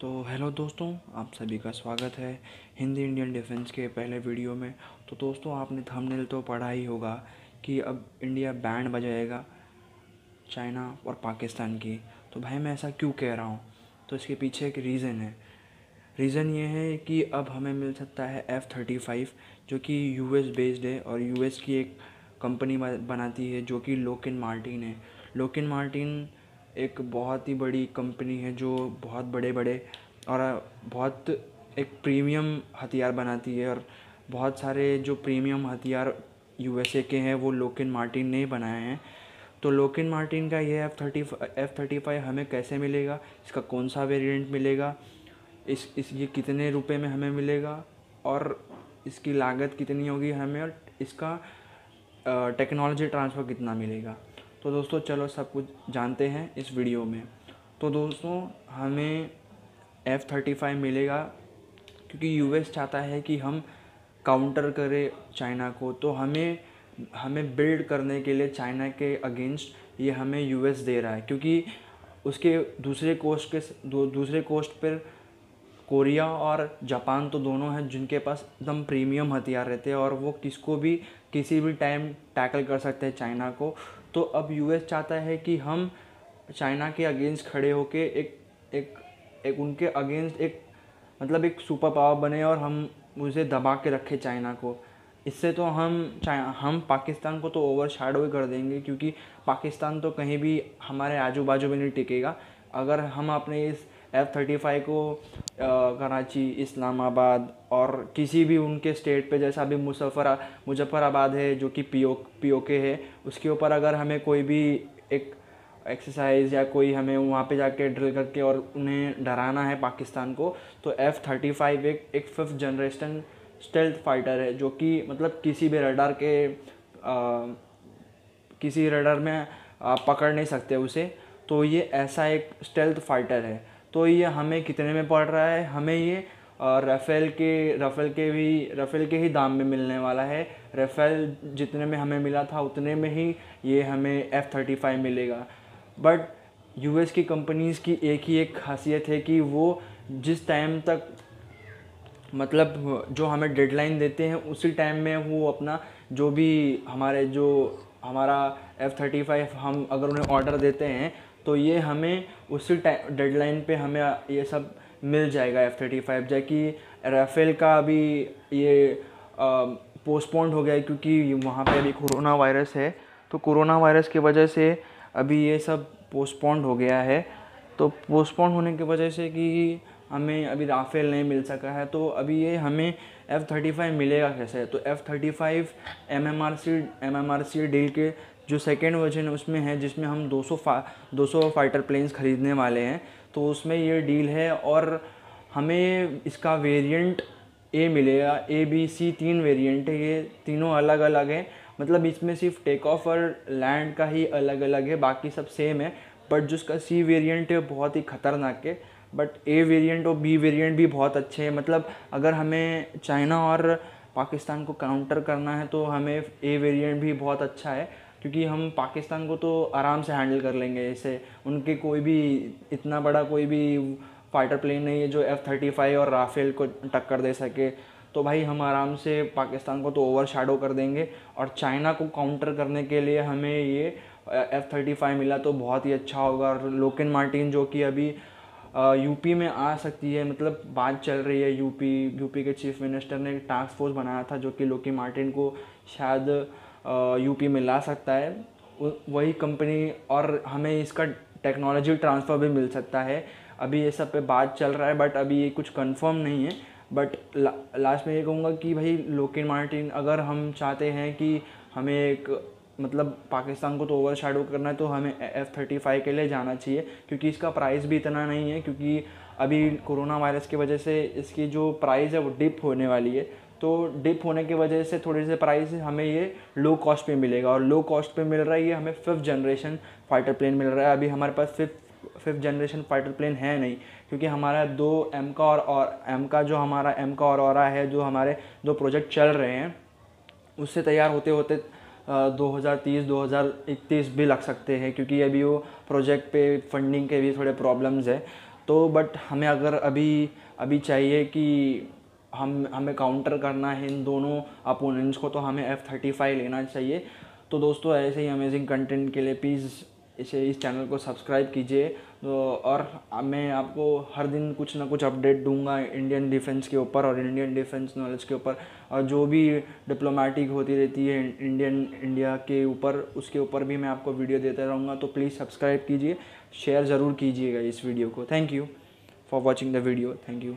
तो हेलो दोस्तों आप सभी का स्वागत है हिंदी इंडियन डिफेंस के पहले वीडियो में तो दोस्तों आपने थंबनेल तो पढ़ा ही होगा कि अब इंडिया बैंड बजाएगा चाइना और पाकिस्तान की तो भाई मैं ऐसा क्यों कह रहा हूँ तो इसके पीछे एक रीज़न है रीज़न ये है कि अब हमें मिल सकता है एफ़ थर्टी फाइव जो कि यू बेस्ड है और यू की एक कंपनी बनाती है जो कि लोकिन मार्टिन है लोकिन मार्टिन एक बहुत ही बड़ी कंपनी है जो बहुत बड़े बड़े और बहुत एक प्रीमियम हथियार बनाती है और बहुत सारे जो प्रीमियम हथियार यूएसए के हैं वो लोकिन मार्टिन ने बनाए हैं तो लोकिन मार्टिन का ये F thirty F thirty five हमें कैसे मिलेगा इसका कौन सा वेरिएंट मिलेगा इस इस ये कितने रुपए में हमें मिलेगा और इसकी लागत कितनी होगी हमें और इसका टेक्नोलॉजी ट्रांसफ़र कितना मिलेगा तो दोस्तों चलो सब कुछ जानते हैं इस वीडियो में तो दोस्तों हमें एफ़ थर्टी फाइव मिलेगा क्योंकि एस चाहता है कि हम काउंटर करें चाइना को तो हमें हमें बिल्ड करने के लिए चाइना के अगेंस्ट ये हमें एस दे रहा है क्योंकि उसके दूसरे कोस्ट के दू, दूसरे कोस्ट पर कोरिया और जापान तो दोनों हैं जिनके पास एकदम प्रीमियम हथियार रहते हैं और वो किसको भी किसी भी टाइम टैकल कर सकते हैं चाइना को तो अब यूएस चाहता है कि हम चाइना के अगेंस्ट खड़े होके एक एक एक उनके अगेंस्ट एक मतलब एक सुपर पावर बने और हम उसे दबा के रखें चाइना को इससे तो हम हम पाकिस्तान को तो ओवर शाडो ही कर देंगे क्योंकि पाकिस्तान तो कहीं भी हमारे आजू बाजू में नहीं टिकेगा अगर हम अपने इस एफ थर्टी फाइव को कराची इस्लामाबाद और किसी भी उनके स्टेट पे जैसा अभी मुजफ्फर मुजफ्फराबाद है जो कि पीओ ओ पी के है उसके ऊपर अगर हमें कोई भी एक एक्सरसाइज या कोई हमें वहाँ पे जाके ड्रिल करके और उन्हें डराना है पाकिस्तान को तो एफ़ थर्टी फाइव एक एक फिफ्थ जनरेशन स्टेल्थ फाइटर है जो कि मतलब किसी भी रडार के आ, किसी रडार में आ, पकड़ नहीं सकते उसे तो ये ऐसा एक स्टेल्थ फाइटर है तो ये हमें कितने में पड़ रहा है हमें ये रफ़ेल के रफ़ेल के भी रफ़ेल के ही दाम में मिलने वाला है रफ़ेल जितने में हमें मिला था उतने में ही ये हमें एफ़ थर्टी फाइव मिलेगा बट यू एस की कंपनीज़ की एक ही एक खासियत है कि वो जिस टाइम तक मतलब जो हमें डेडलाइन देते हैं उसी टाइम में वो अपना जो भी हमारे जो हमारा एफ़ थर्टी फाइव हम अगर उन्हें ऑर्डर देते हैं तो ये हमें उसी टाइम डेडलाइन पे हमें ये सब मिल जाएगा एफ थर्टी फाइव जबकि राफेल का अभी ये पोस्टपोन्ड हो गया है क्योंकि वहाँ पे अभी कोरोना वायरस है तो कोरोना वायरस की वजह से अभी ये सब पोस्टपोन्ड हो गया है तो पोस्टपोन्ड होने की वजह से कि हमें अभी राफेल नहीं मिल सका है तो अभी ये हमें एफ़ थर्टी फाइव मिलेगा कैसे तो F thirty five M M R C M M R C deal के जो सेकेंड वर्जन उसमें है जिसमें हम 200 फा सौ फाइटर प्लेन्स ख़रीदने वाले हैं तो उसमें ये डील है और हमें इसका वेरिएंट ए मिलेगा ए बी सी तीन वेरिएंट है ये तीनों अलग अलग हैं मतलब इसमें सिर्फ टेक ऑफ और लैंड का ही अलग अलग है बाकी सब सेम है बट जिसका सी वेरियंट है बहुत ही ख़तरनाक है बट ए वेरिएंट और बी वेरिएंट भी बहुत अच्छे हैं मतलब अगर हमें चाइना और पाकिस्तान को काउंटर करना है तो हमें ए वेरिएंट भी बहुत अच्छा है क्योंकि हम पाकिस्तान को तो आराम से हैंडल कर लेंगे ऐसे उनके कोई भी इतना बड़ा कोई भी फाइटर प्लेन नहीं है जो एफ़ थर्टी फाइव और राफेल को टक्कर दे सके तो भाई हम आराम से पाकिस्तान को तो ओवर शेडो कर देंगे और चाइना को काउंटर करने के लिए हमें ये एफ़ थर्टी फाइव मिला तो बहुत ही अच्छा होगा और लोकिन मार्टिन जो कि अभी यूपी में आ सकती है मतलब बात चल रही है यूपी यूपी के चीफ मिनिस्टर ने एक टास्क फोर्स बनाया था जो कि लोकी मार्टिन को शायद यूपी में ला सकता है वही कंपनी और हमें इसका टेक्नोलॉजी ट्रांसफ़र भी मिल सकता है अभी ये सब पे बात चल रहा है बट अभी ये कुछ कंफर्म नहीं है बट ला, लास्ट में ये कहूँगा कि भाई लोकिन मार्टिन अगर हम चाहते हैं कि हमें एक मतलब पाकिस्तान को तो ओवर शेडो करना है तो हमें एफ़ थर्टी फाइव के लिए जाना चाहिए क्योंकि इसका प्राइस भी इतना नहीं है क्योंकि अभी कोरोना वायरस की वजह से इसकी जो प्राइस है वो डिप होने वाली है तो डिप होने की वजह से थोड़े से प्राइस हमें ये लो कॉस्ट पे मिलेगा और लो कॉस्ट पे मिल रहा है ये हमें फिफ्थ जनरेशन फाइटर प्लेन मिल रहा है अभी हमारे पास fifth fifth generation fighter plane है नहीं क्योंकि हमारा दो एम का और, और एम का जो हमारा एम का और, और है जो हमारे दो प्रोजेक्ट चल रहे हैं उससे तैयार होते होते 2030-2031 भी लग सकते हैं क्योंकि अभी वो प्रोजेक्ट पे फंडिंग के भी थोड़े प्रॉब्लम्स है तो बट हमें अगर अभी अभी चाहिए कि हम हमें काउंटर करना है इन दोनों अपोनेंट्स को तो हमें एफ़ थर्टी फाइव लेना चाहिए तो दोस्तों ऐसे ही अमेजिंग कंटेंट के लिए प्लीज़ इसे इस चैनल को सब्सक्राइब कीजिए तो और मैं आपको हर दिन कुछ ना कुछ अपडेट दूंगा इंडियन डिफेंस के ऊपर और इंडियन डिफेंस नॉलेज के ऊपर और जो भी डिप्लोमेटिक होती रहती है इंडियन इंडिया के ऊपर उसके ऊपर भी मैं आपको वीडियो देता रहूँगा तो प्लीज़ सब्सक्राइब कीजिए शेयर ज़रूर कीजिएगा इस वीडियो को thank you for watching the video thank you